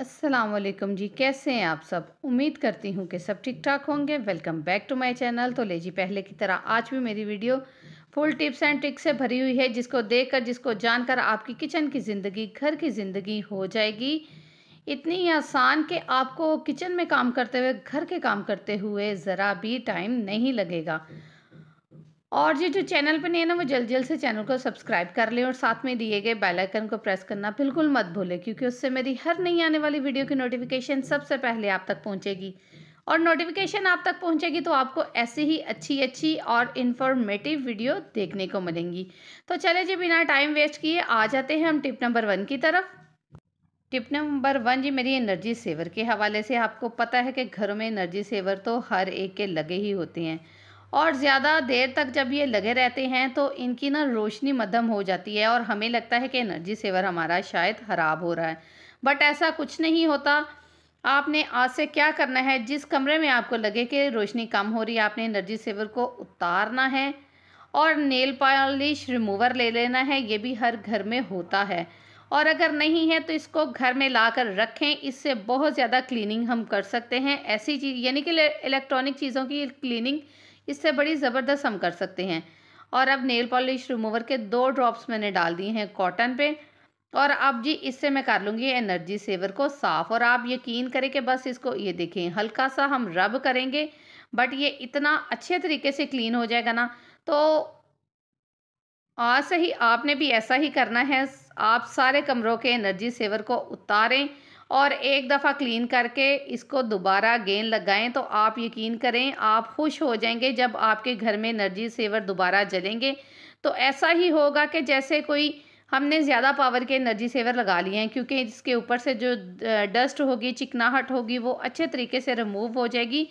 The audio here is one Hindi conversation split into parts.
असलकम जी कैसे हैं आप सब उम्मीद करती हूँ कि सब ठीक ठाक होंगे welcome back to my channel तो ले जी पहले की तरह आज भी मेरी video full tips and tricks से भरी हुई है जिसको देख कर जिसको जानकर आपकी किचन की ज़िंदगी घर की ज़िंदगी हो जाएगी इतनी आसान कि आपको किचन में काम करते हुए घर के काम करते हुए ज़रा भी टाइम नहीं लगेगा और ये जो चैनल पर नहीं है ना वो जल्द जल्द से चैनल को सब्सक्राइब कर लें और साथ में दिए गए बेल आइकन को प्रेस करना बिल्कुल मत भूलें क्योंकि उससे मेरी हर नई आने वाली वीडियो की नोटिफिकेशन सबसे पहले आप तक पहुंचेगी और नोटिफिकेशन आप तक पहुंचेगी तो आपको ऐसी ही अच्छी अच्छी और इन्फॉर्मेटिव वीडियो देखने को मिलेंगी तो चले जी बिना टाइम वेस्ट किए आ जाते हैं हम टिप नंबर वन की तरफ टिप नंबर वन जी मेरी एनर्जी सेवर के हवाले से आपको पता है कि घरों में एनर्जी सेवर तो हर एक के लगे ही होते हैं और ज़्यादा देर तक जब ये लगे रहते हैं तो इनकी ना रोशनी मध्यम हो जाती है और हमें लगता है कि एनर्जी सेवर हमारा शायद ख़राब हो रहा है बट ऐसा कुछ नहीं होता आपने आज से क्या करना है जिस कमरे में आपको लगे कि रोशनी कम हो रही है आपने एनर्जी सेवर को उतारना है और नेल पॉलिश रिमूवर ले लेना है ये भी हर घर में होता है और अगर नहीं है तो इसको घर में ला कर रखें इससे बहुत ज़्यादा क्लीनिंग हम कर सकते हैं ऐसी चीज़ यानी कि इलेक्ट्रॉनिक चीज़ों की क्लीनिंग इससे बड़ी ज़बरदस्त हम कर सकते हैं और अब नेल पॉलिश रिमूवर के दो ड्रॉप्स मैंने डाल दिए हैं कॉटन पे और अब जी इससे मैं कर लूँगी एनर्जी सेवर को साफ़ और आप यकीन करें कि बस इसको ये देखें हल्का सा हम रब करेंगे बट ये इतना अच्छे तरीके से क्लीन हो जाएगा ना तो आज से ही आपने भी ऐसा ही करना है आप सारे कमरों के एनर्जी सेवर को उतारें और एक दफ़ा क्लीन करके इसको दोबारा गेंद लगाएं तो आप यकीन करें आप खुश हो जाएंगे जब आपके घर में एनर्जी सेवर दोबारा जलेंगे तो ऐसा ही होगा कि जैसे कोई हमने ज़्यादा पावर के एनर्जी सेवर लगा लिए हैं क्योंकि इसके ऊपर से जो डस्ट होगी चिकनाहट होगी वो अच्छे तरीके से रिमूव हो जाएगी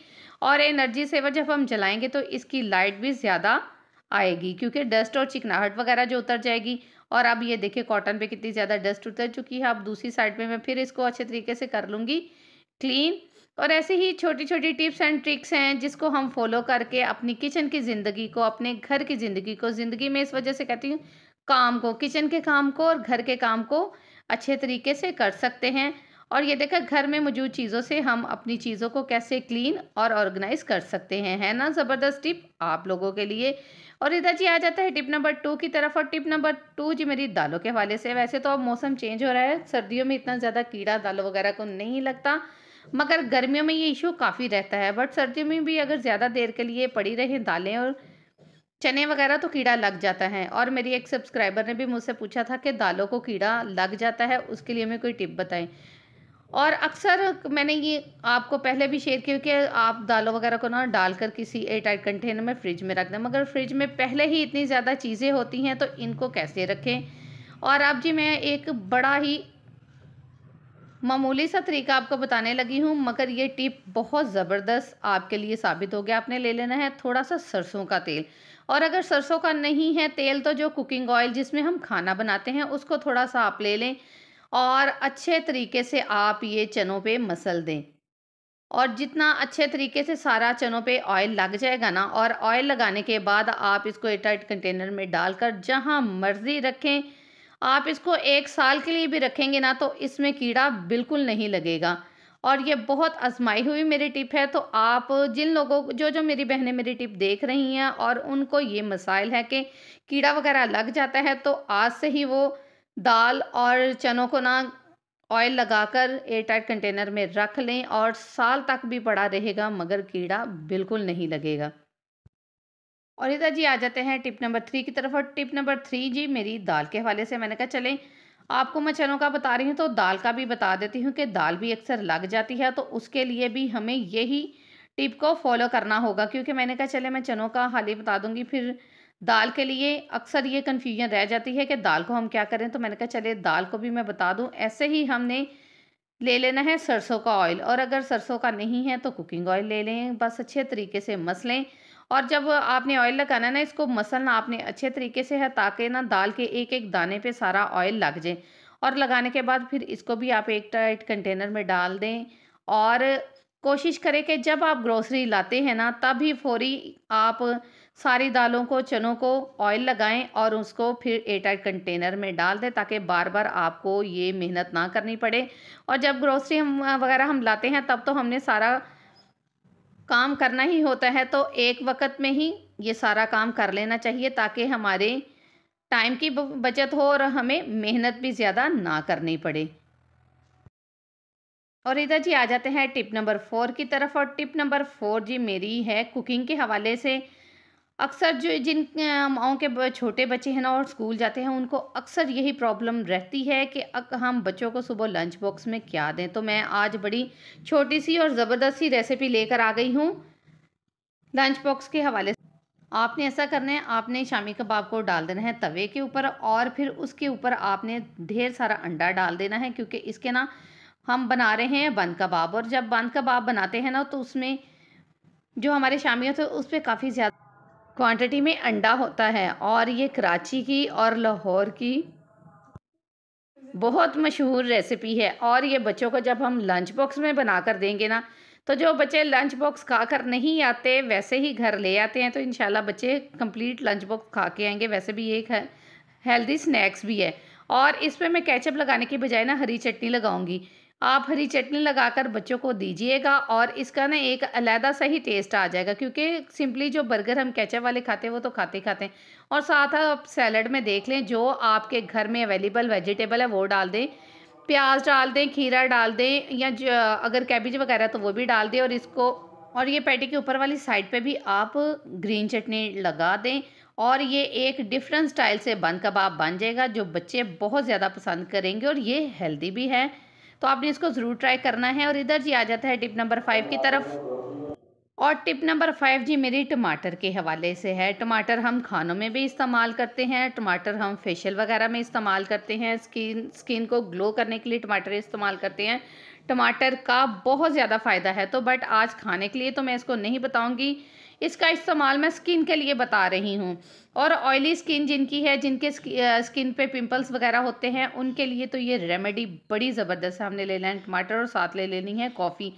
और एनर्जी सेवर जब हम जलाएंगे तो इसकी लाइट भी ज़्यादा आएगी क्योंकि डस्ट और चिकनाहट वगैरह जो उतर जाएगी और अब ये देखिए कॉटन पे कितनी ज़्यादा डस्ट उतर चुकी है अब दूसरी साइड पे मैं फिर इसको अच्छे तरीके से कर लूँगी क्लीन और ऐसे ही छोटी छोटी टिप्स एंड ट्रिक्स हैं जिसको हम फॉलो करके अपनी किचन की ज़िंदगी को अपने घर की ज़िंदगी को ज़िंदगी में इस वजह से कहती हूँ काम को किचन के काम को और घर के काम को अच्छे तरीके से कर सकते हैं और ये देखा घर में मौजूद चीज़ों से हम अपनी चीज़ों को कैसे क्लीन और ऑर्गेनाइज कर सकते हैं है ना ज़बरदस्त टिप आप लोगों के लिए और इधर जी आ जाता है टिप नंबर टू की तरफ और टिप नंबर टू जी मेरी दालों के हवाले से वैसे तो अब मौसम चेंज हो रहा है सर्दियों में इतना ज़्यादा कीड़ा दालों वगैरह को नहीं लगता मगर गर्मियों में ये इशू काफ़ी रहता है बट सर्दियों में भी अगर ज़्यादा देर के लिए पड़ी रहें दालें और चने वगैरह तो कीड़ा लग जाता है और मेरी एक सब्सक्राइबर ने भी मुझसे पूछा था कि दालों को कीड़ा लग जाता है उसके लिए हमें कोई टिप बताएं और अक्सर मैंने ये आपको पहले भी शेयर किया कि आप दालों वगैरह को ना डालकर किसी एयरटाइट कंटेनर में फ्रिज में रख दें मगर फ्रिज में पहले ही इतनी ज़्यादा चीज़ें होती हैं तो इनको कैसे रखें और आप जी मैं एक बड़ा ही मामूली सा तरीका आपको बताने लगी हूँ मगर ये टिप बहुत ज़बरदस्त आपके लिए साबित हो गया आपने ले लेना है थोड़ा सा सरसों का तेल और अगर सरसों का नहीं है तेल तो जो कुकिंग ऑयल जिसमें हम खाना बनाते हैं उसको थोड़ा सा आप ले लें और अच्छे तरीके से आप ये चनों पे मसल दें और जितना अच्छे तरीके से सारा चनों पे ऑयल लग जाएगा ना और ऑयल लगाने के बाद आप इसको एयरटाइट कंटेनर में डालकर जहाँ मर्ज़ी रखें आप इसको एक साल के लिए भी रखेंगे ना तो इसमें कीड़ा बिल्कुल नहीं लगेगा और ये बहुत आजमाई हुई मेरी टिप है तो आप जिन लोगों जो जो मेरी बहनें मेरी टिप देख रही हैं और उनको ये मसाइल है कि कीड़ा वगैरह लग जाता है तो आज से ही वो दाल और चनों को ना ऑयल लगाकर एयरटाइट कंटेनर में रख लें और साल तक भी पड़ा रहेगा मगर कीड़ा बिल्कुल नहीं लगेगा और इधर जी आ जाते हैं टिप नंबर थ्री की तरफ और टिप नंबर थ्री जी मेरी दाल के हवाले से मैंने कहा चलें आपको मैं चनों का बता रही हूँ तो दाल का भी बता देती हूँ कि दाल भी अक्सर लग जाती है तो उसके लिए भी हमें यही टिप को फॉलो करना होगा क्योंकि मैंने कहा चले मैं चनों का हाल ही बता दूँगी फिर दाल के लिए अक्सर ये कन्फ्यूजन रह जाती है कि दाल को हम क्या करें तो मैंने कहा चले दाल को भी मैं बता दूँ ऐसे ही हमने ले लेना है सरसों का ऑयल और अगर सरसों का नहीं है तो कुकिंग ऑयल ले लें बस अच्छे तरीके से मस लें और जब आपने ऑयल लगाना ना इसको मसलना आपने अच्छे तरीके से है ताकि ना दाल के एक एक दाने पे सारा ऑयल लग जाए और लगाने के बाद फिर इसको भी आप एक टाइट कंटेनर में डाल दें और कोशिश करें कि जब आप ग्रोसरी लाते हैं ना तभी फौरी आप सारी दालों को चनों को ऑयल लगाएं और उसको फिर एयरटाइट कंटेनर में डाल दें ताकि बार बार आपको ये मेहनत ना करनी पड़े और जब ग्रोसरी हम वगैरह हम लाते हैं तब तो हमने सारा काम करना ही होता है तो एक वक्त में ही ये सारा काम कर लेना चाहिए ताकि हमारे टाइम की बचत हो और हमें मेहनत भी ज़्यादा ना करनी पड़े और इधर जी आ जाते हैं टिप नंबर फोर की तरफ और टिप नंबर फोर जी मेरी है कुकिंग के हवाले से अक्सर जो जिन माओ के छोटे बच्चे हैं ना और स्कूल जाते हैं उनको अक्सर यही प्रॉब्लम रहती है कि हम बच्चों को सुबह लंच बॉक्स में क्या दें तो मैं आज बड़ी छोटी सी और ज़बरदस्त सी रेसिपी लेकर आ गई हूँ लंच बॉक्स के हवाले से आपने ऐसा करना है आपने शामी कबाब को डाल देना है तवे के ऊपर और फिर उसके ऊपर आपने ढेर सारा अंडा डाल देना है क्योंकि इसके ना हम बना रहे हैं बंद कबाब और जब बंद कबाब बनाते हैं ना तो उसमें जो हमारे शामी होते हैं उस पर काफ़ी ज़्यादा क्वांटिटी में अंडा होता है और ये कराची की और लाहौर की बहुत मशहूर रेसिपी है और ये बच्चों को जब हम लंच बॉक्स में बना कर देंगे ना तो जो बच्चे लंच बॉक्स खा कर नहीं आते वैसे ही घर ले आते हैं तो इन बच्चे कंप्लीट लंच बॉक्स खा के आएंगे वैसे भी एक है, हेल्दी स्नैक्स भी है और इस पर मैं कैचअप लगाने की बजाय ना हरी चटनी लगाऊंगी आप हरी चटनी लगाकर बच्चों को दीजिएगा और इसका ना एक अलहदा सा ही टेस्ट आ जाएगा क्योंकि सिंपली जो बर्गर हम कैचअप वाले खाते हैं वो तो खाते खाते हैं और साथ आप सैलड में देख लें जो आपके घर में अवेलेबल वेजिटेबल है वो डाल दें प्याज डाल दें खीरा डाल दें या अगर कैबिज वगैरह तो वो भी डाल दें और इसको और ये पैटी के ऊपर वाली साइड पर भी आप ग्रीन चटनी लगा दें और ये एक डिफरेंट स्टाइल से बंद कबाब बन जाएगा जो बच्चे बहुत ज़्यादा पसंद करेंगे और ये हेल्दी भी है तो आपने इसको ज़रूर ट्राई करना है और इधर जी आ जाता है टिप नंबर फाइव की तरफ और टिप नंबर फाइव जी मेरी टमाटर के हवाले से है टमाटर हम खानों में भी इस्तेमाल करते हैं टमाटर हम फेशियल वगैरह में इस्तेमाल करते हैं स्किन स्किन को ग्लो करने के लिए टमाटर इस्तेमाल करते हैं टमाटर का बहुत ज़्यादा फ़ायदा है तो बट आज खाने के लिए तो मैं इसको नहीं बताऊँगी इसका इस्तेमाल मैं स्किन के लिए बता रही हूँ और ऑयली स्किन जिनकी है जिनके स्किन पे पिंपल्स वगैरह होते हैं उनके लिए तो ये रेमेडी बड़ी ज़बरदस्त है हमने ले लेना है टमाटर और साथ ले लेनी है कॉफ़ी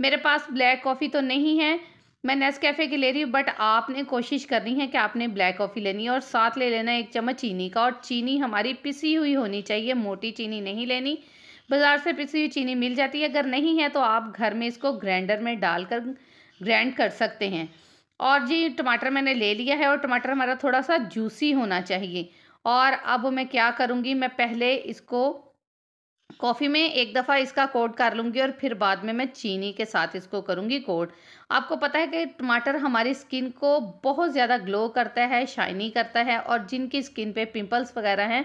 मेरे पास ब्लैक कॉफ़ी तो नहीं है मैं नेस कैफ़े की ले रही हूँ बट आपने कोशिश करनी है कि आपने ब्लैक कॉफ़ी लेनी है और साथ ले लेना है एक चम्मच चीनी का और चीनी हमारी पिसी हुई होनी चाहिए मोटी चीनी नहीं लेनी बाज़ार से पिसी हुई चीनी मिल जाती है अगर नहीं है तो आप घर में इसको ग्राइंडर में डालकर ग्राइंड कर सकते हैं और जी टमाटर मैंने ले लिया है और टमाटर हमारा थोड़ा सा जूसी होना चाहिए और अब मैं क्या करूँगी मैं पहले इसको कॉफ़ी में एक दफ़ा इसका कोट कर लूँगी और फिर बाद में मैं चीनी के साथ इसको करूँगी कोट आपको पता है कि टमाटर हमारी स्किन को बहुत ज़्यादा ग्लो करता है शाइनी करता है और जिनकी स्किन पे पिंपल्स वगैरह हैं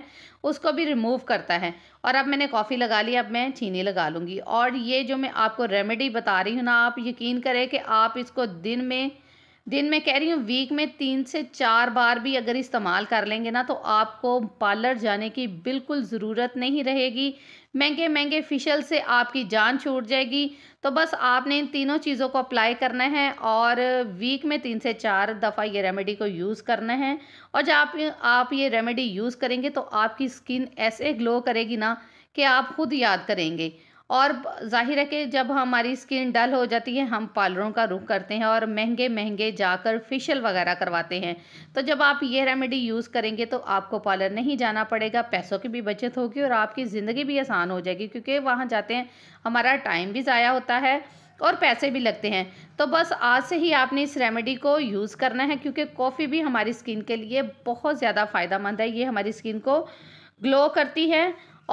उसको भी रिमूव करता है और अब मैंने कॉफ़ी लगा ली अब मैं चीनी लगा लूँगी और ये जो मैं आपको रेमेडी बता रही हूँ ना आप यकीन करें कि आप इसको दिन में दिन में कह रही हूँ वीक में तीन से चार बार भी अगर इस्तेमाल कर लेंगे ना तो आपको पार्लर जाने की बिल्कुल ज़रूरत नहीं रहेगी महंगे महंगे फिशल से आपकी जान छूट जाएगी तो बस आपने इन तीनों चीज़ों को अप्लाई करना है और वीक में तीन से चार दफ़ा ये रेमेडी को यूज़ करना है और जब आप आप ये रेमेडी यूज़ करेंगे तो आपकी स्किन ऐसे ग्लो करेगी ना कि आप खुद याद करेंगे और जाहिर है कि जब हमारी स्किन डल हो जाती है हम पार्लरों का रुख करते हैं और महंगे महंगे जाकर फेशियल वगैरह करवाते हैं तो जब आप ये रेमेडी यूज़ करेंगे तो आपको पार्लर नहीं जाना पड़ेगा पैसों की भी बचत होगी और आपकी ज़िंदगी भी आसान हो जाएगी क्योंकि वहाँ जाते हैं हमारा टाइम भी ज़ाया होता है और पैसे भी लगते हैं तो बस आज से ही आपने इस रेमेडी को यूज़ करना है क्योंकि कॉफ़ी भी हमारी स्किन के लिए बहुत ज़्यादा फ़ायदा मंद है ये हमारी स्किन को ग्लो करती है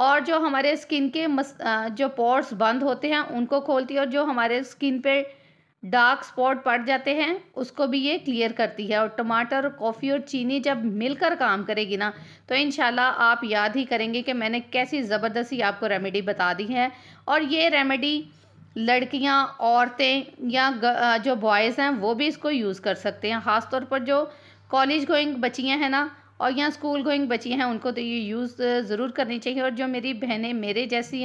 और जो हमारे स्किन के मस, जो पोर्स बंद होते हैं उनको खोलती है और जो हमारे स्किन पे डार्क स्पॉट पड़ जाते हैं उसको भी ये क्लियर करती है और टमाटर कॉफ़ी और चीनी जब मिलकर काम करेगी ना तो इन आप याद ही करेंगे कि मैंने कैसी ज़बरदस्ती आपको रेमेडी बता दी है और ये रेमेडी लड़कियां औरतें या जो बॉयज़ हैं वो भी इसको यूज़ कर सकते हैं ख़ासतौर पर जो कॉलेज गोइंग बच्चियाँ हैं ना और यहाँ स्कूल गोइंग बची हैं उनको तो ये यूज़ ज़रूर करनी चाहिए और जो मेरी बहनें मेरे जैसी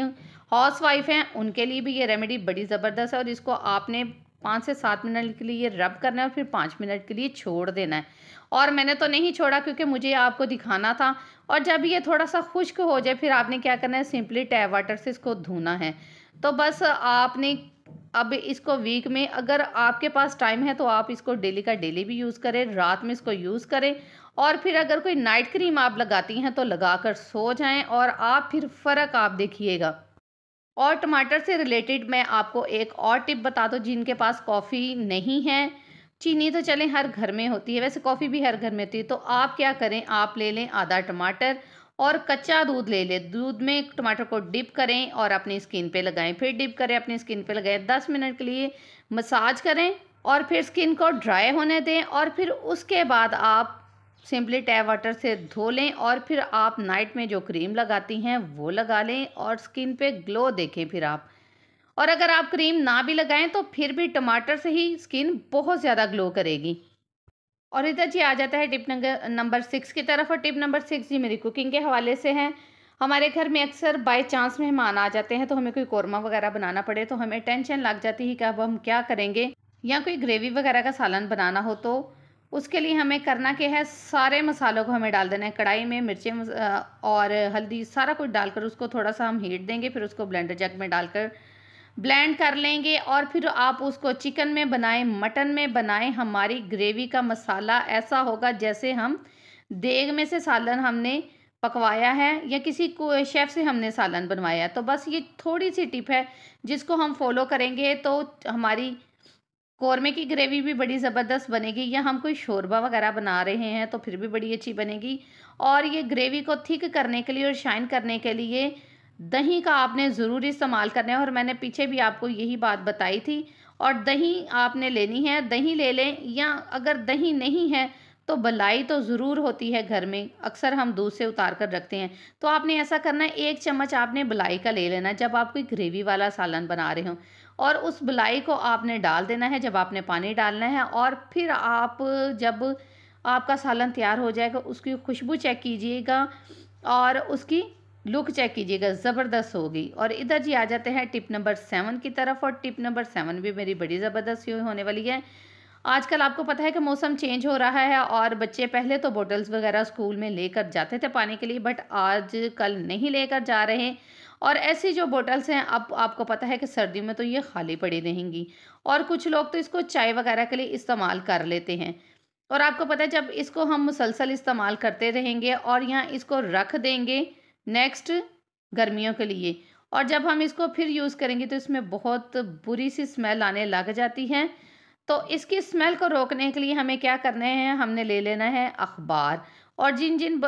हाउस वाइफ हैं उनके लिए भी ये रेमेडी बड़ी ज़बरदस्त है और इसको आपने पाँच से सात मिनट के लिए रब करना है और फिर पाँच मिनट के लिए छोड़ देना है और मैंने तो नहीं छोड़ा क्योंकि मुझे आपको दिखाना था और जब ये थोड़ा सा खुश्क हो जाए फिर आपने क्या करना है सिंपली टैप वाटर से इसको धोना है तो बस आपने अब इसको वीक में अगर आपके पास टाइम है तो आप इसको डेली का डेली भी यूज़ करें रात में इसको यूज़ करें और फिर अगर कोई नाइट क्रीम आप लगाती हैं तो लगा कर सो जाएं और आप फिर फ़र्क आप देखिएगा और टमाटर से रिलेटेड मैं आपको एक और टिप बता दूँ जिनके पास कॉफ़ी नहीं है चीनी तो चलें हर घर में होती है वैसे कॉफ़ी भी हर घर में होती है तो आप क्या करें आप ले लें आधा टमाटर और कच्चा दूध ले लें दूध में टमाटर को डिप करें और अपनी स्किन पे लगाएं फिर डिप करें अपनी स्किन पे लगाएं दस मिनट के लिए मसाज करें और फिर स्किन को ड्राई होने दें और फिर उसके बाद आप सिंपली टैप वाटर से धो लें और फिर आप नाइट में जो क्रीम लगाती हैं वो लगा लें और स्किन पे ग्लो देखें फिर आप और अगर आप क्रीम ना भी लगाएं तो फिर भी टमाटर से ही स्किन बहुत ज़्यादा ग्लो करेगी और इधर जी आ जाता है टिप नंबर सिक्स की तरफ और टिप नंबर सिक्स जी मेरी कुकिंग के हवाले से हैं हमारे घर में अक्सर बाय चांस मेहमान आ जाते हैं तो हमें कोई कौरमा वगैरह बनाना पड़े तो हमें टेंशन लग जाती है कि अब हम क्या करेंगे या कोई ग्रेवी वगैरह का सालन बनाना हो तो उसके लिए हमें करना क्या है सारे मसालों को हमें डाल देना है कढ़ाई में मिर्चें और हल्दी सारा कुछ डालकर उसको थोड़ा सा हम हीट देंगे फिर उसको ब्लेंडर जग में डालकर ब्लेंड कर लेंगे और फिर आप उसको चिकन में बनाएं मटन में बनाएं हमारी ग्रेवी का मसाला ऐसा होगा जैसे हम देग में से सालन हमने पकवाया है या किसी को शेफ़ से हमने सालन बनवाया तो बस ये थोड़ी सी टिप है जिसको हम फॉलो करेंगे तो हमारी कौरमे की ग्रेवी भी बड़ी ज़बरदस्त बनेगी या हम कोई शोरबा वगैरह बना रहे हैं तो फिर भी बड़ी अच्छी बनेगी और ये ग्रेवी को थिक करने के लिए और शाइन करने के लिए दही का आपने ज़रूर इस्तेमाल करना है और मैंने पीछे भी आपको यही बात बताई थी और दही आपने लेनी है दही ले लें या अगर दही नहीं है तो बलाई तो ज़रूर होती है घर में अक्सर हम दूध से उतार कर रखते हैं तो आपने ऐसा करना है एक चम्मच आपने बलाई का ले लेना जब आप कोई ग्रेवी वाला सालन बना रहे हो और उस बलाई को आपने डाल देना है जब आपने पानी डालना है और फिर आप जब आपका सालन तैयार हो जाएगा उसकी खुशबू चेक कीजिएगा और उसकी लुक चेक कीजिएगा ज़बरदस्त होगी और इधर जी आ जाते हैं टिप नंबर सेवन की तरफ और टिप नंबर सेवन भी मेरी बड़ी ज़बरदस्त होने वाली है आजकल आपको पता है कि मौसम चेंज हो रहा है और बच्चे पहले तो बोटल्स वगैरह स्कूल में लेकर जाते थे पानी के लिए बट आज कल नहीं लेकर जा रहे और ऐसी जो बोटल्स हैं अब आपको पता है कि सर्दियों में तो ये खाली पड़ी रहेंगी और कुछ लोग तो इसको चाय वगैरह के लिए इस्तेमाल कर लेते हैं और आपको पता है जब इसको हम मुसलसल इस्तेमाल करते रहेंगे और यहाँ इसको रख देंगे नेक्स्ट गर्मियों के लिए और जब हम इसको फिर यूज़ करेंगे तो इसमें बहुत बुरी सी स्मेल आने लग जाती है तो इसकी स्मेल को रोकने के लिए हमें क्या करना है हमने ले लेना है अखबार और जिन जिन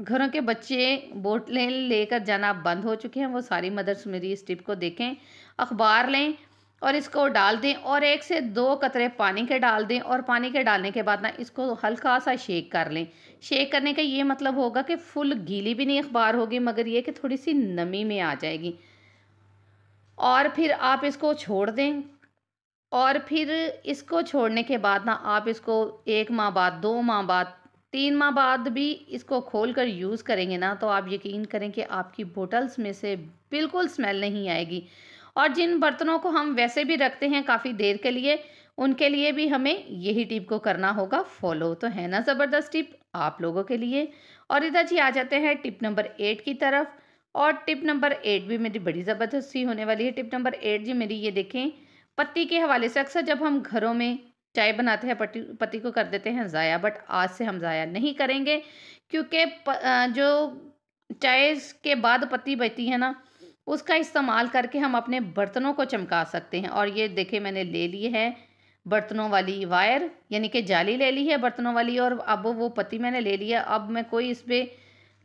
घरों के बच्चे बोटलें लेकर जाना बंद हो चुके हैं वो सारी मदर्स मेरी इस टिप को देखें अखबार लें और इसको डाल दें और एक से दो कतरे पानी के डाल दें और पानी के डालने के बाद ना इसको हल्का सा शेक कर लें शेक करने का ये मतलब होगा कि फुल गीली भी नहीं अखबार होगी मगर ये कि थोड़ी सी नमी में आ जाएगी और फिर आप इसको छोड़ दें और फिर इसको छोड़ने के बाद ना आप इसको एक माह बाद दो माह बाद तीन माह बाद भी इसको खोल कर यूज़ करेंगे ना तो आप यकीन करें कि आपकी बोटल्स में से बिल्कुल स्मेल नहीं आएगी और जिन बर्तनों को हम वैसे भी रखते हैं काफ़ी देर के लिए उनके लिए भी हमें यही टिप को करना होगा फॉलो तो है ना ज़बरदस्त टिप आप लोगों के लिए और इधर जी आ जाते हैं टिप नंबर एट की तरफ और टिप नंबर एट भी मेरी बड़ी ज़बरदस्त सी होने वाली है टिप नंबर एट जी मेरी ये देखें पत्ती के हवाले से अक्सर जब हम घरों में चाय बनाते हैं पति पति को कर देते हैं ज़ाया बट आज से हम ज़ाया नहीं करेंगे क्योंकि जो चाय के बाद पत्ती बचती है ना उसका इस्तेमाल करके हम अपने बर्तनों को चमका सकते हैं और ये देखे मैंने ले ली है बर्तनों वाली वायर यानी कि जाली ले ली है बर्तनों वाली और अब वो पत्ती मैंने ले लिया है अब मैं कोई इस पर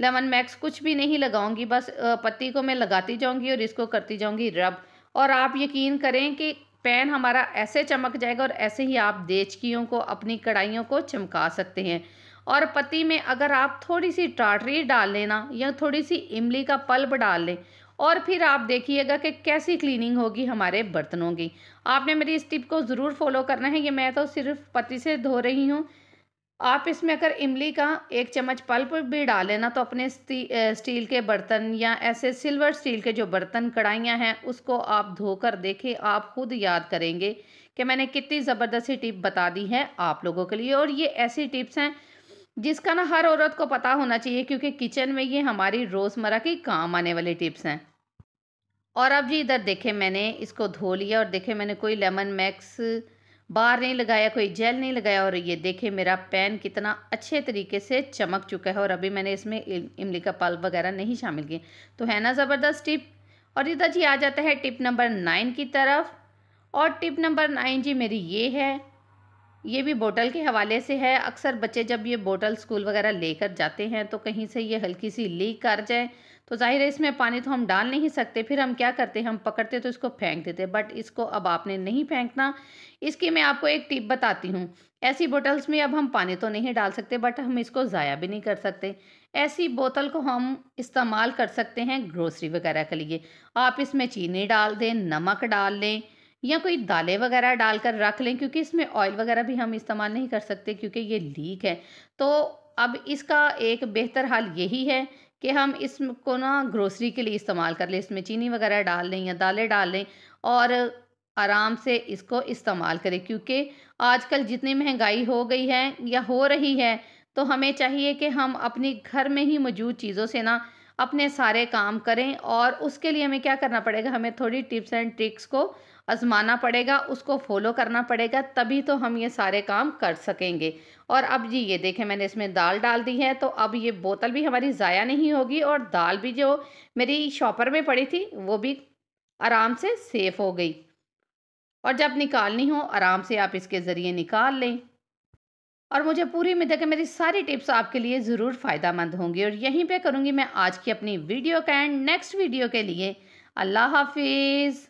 लेमन मैक्स कुछ भी नहीं लगाऊंगी बस पत्ती को मैं लगाती जाऊंगी और इसको करती जाऊंगी रब और आप यकीन करें कि पैन हमारा ऐसे चमक जाएगा और ऐसे ही आप देचकियों को अपनी कढ़ाइयों को चमका सकते हैं और पत्ती में अगर आप थोड़ी सी टाटरी डाल लेना या थोड़ी सी इमली का पल्ब डाल लें और फिर आप देखिएगा कि कैसी क्लीनिंग होगी हमारे बर्तनों की आपने मेरी इस टिप को ज़रूर फॉलो करना है ये मैं तो सिर्फ पति से धो रही हूँ आप इसमें अगर इमली का एक चम्मच पल्प भी डाल ना तो अपने स्टील के बर्तन या ऐसे सिल्वर स्टील के जो बर्तन कढ़ाइयाँ हैं उसको आप धोकर देखें आप खुद याद करेंगे कि मैंने कितनी ज़बरदस्ती टिप बता दी है आप लोगों के लिए और ये ऐसी टिप्स हैं जिसका ना हर औरत को पता होना चाहिए क्योंकि किचन में ये हमारी रोज़मर्रा की काम आने वाली टिप्स हैं और अब जी इधर देखे मैंने इसको धो लिया और देखे मैंने कोई लेमन मैक्स बार नहीं लगाया कोई जेल नहीं लगाया और ये देखे मेरा पैन कितना अच्छे तरीके से चमक चुका है और अभी मैंने इसमें इमली का पल्प वगैरह नहीं शामिल किए तो है ना ज़बरदस्त टिप और इधर जी आ जाता है टिप नंबर नाइन की तरफ और टिप नंबर नाइन जी मेरी ये है ये भी बोतल के हवाले से है अक्सर बच्चे जब ये बोतल स्कूल वगैरह लेकर जाते हैं तो कहीं से ये हल्की सी लीक कर जाए तो ज़ाहिर है इसमें पानी तो हम डाल नहीं सकते फिर हम क्या करते हम पकड़ते तो इसको फेंक देते बट इसको अब आपने नहीं फेंकना इसकी मैं आपको एक टिप बताती हूँ ऐसी बोटल्स में अब हम पानी तो नहीं डाल सकते बट हम इसको ज़ाया भी नहीं कर सकते ऐसी बोतल को हम इस्तेमाल कर सकते हैं ग्रोसरी वगैरह के लिए आप इसमें चीनी डाल दें नमक डाल लें या कोई दालें वगैरह डालकर रख लें क्योंकि इसमें ऑयल वगैरह भी हम इस्तेमाल नहीं कर सकते क्योंकि ये लीक है तो अब इसका एक बेहतर हाल यही है कि हम इसको ना ग्रोसरी के लिए इस्तेमाल कर लें इसमें चीनी वगैरह डाल लें या दालें डाल लें और आराम से इसको इस्तेमाल करें क्योंकि आजकल जितनी महंगाई हो गई है या हो रही है तो हमें चाहिए कि हम अपनी घर में ही मौजूद चीज़ों से ना अपने सारे काम करें और उसके लिए हमें क्या करना पड़ेगा हमें थोड़ी टिप्स एंड ट्रिक्स को आजमाना पड़ेगा उसको फॉलो करना पड़ेगा तभी तो हम ये सारे काम कर सकेंगे और अब जी ये देखें मैंने इसमें दाल डाल दी है तो अब ये बोतल भी हमारी ज़ाया नहीं होगी और दाल भी जो मेरी शॉपर में पड़ी थी वो भी आराम से सेफ़ हो गई और जब निकालनी हो आराम से आप इसके ज़रिए निकाल लें और मुझे पूरी उम्मीद है कि मेरी सारी टिप्स आपके लिए ज़रूर फ़ायदा मंद होंगी और यहीं पे करूँगी मैं आज की अपनी वीडियो का एंड नेक्स्ट वीडियो के लिए अल्लाह हाफिज़